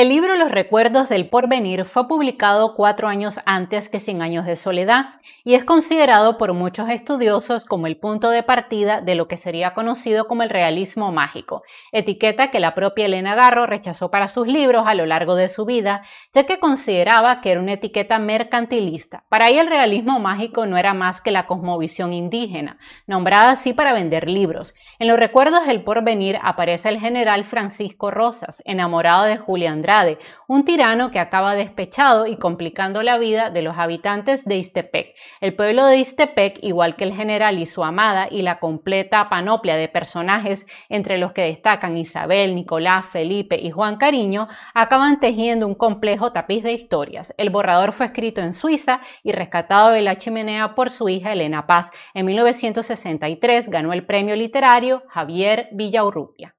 El libro Los Recuerdos del Porvenir fue publicado cuatro años antes que Cien Años de Soledad y es considerado por muchos estudiosos como el punto de partida de lo que sería conocido como el realismo mágico, etiqueta que la propia Elena Garro rechazó para sus libros a lo largo de su vida, ya que consideraba que era una etiqueta mercantilista. Para ella el realismo mágico no era más que la cosmovisión indígena, nombrada así para vender libros. En Los Recuerdos del Porvenir aparece el general Francisco Rosas, enamorado de Julián un tirano que acaba despechado y complicando la vida de los habitantes de Istepec. El pueblo de Istepec, igual que el general y su amada y la completa panoplia de personajes entre los que destacan Isabel, Nicolás, Felipe y Juan Cariño, acaban tejiendo un complejo tapiz de historias. El borrador fue escrito en Suiza y rescatado de la chimenea por su hija Elena Paz. En 1963 ganó el premio literario Javier Villaurrupia.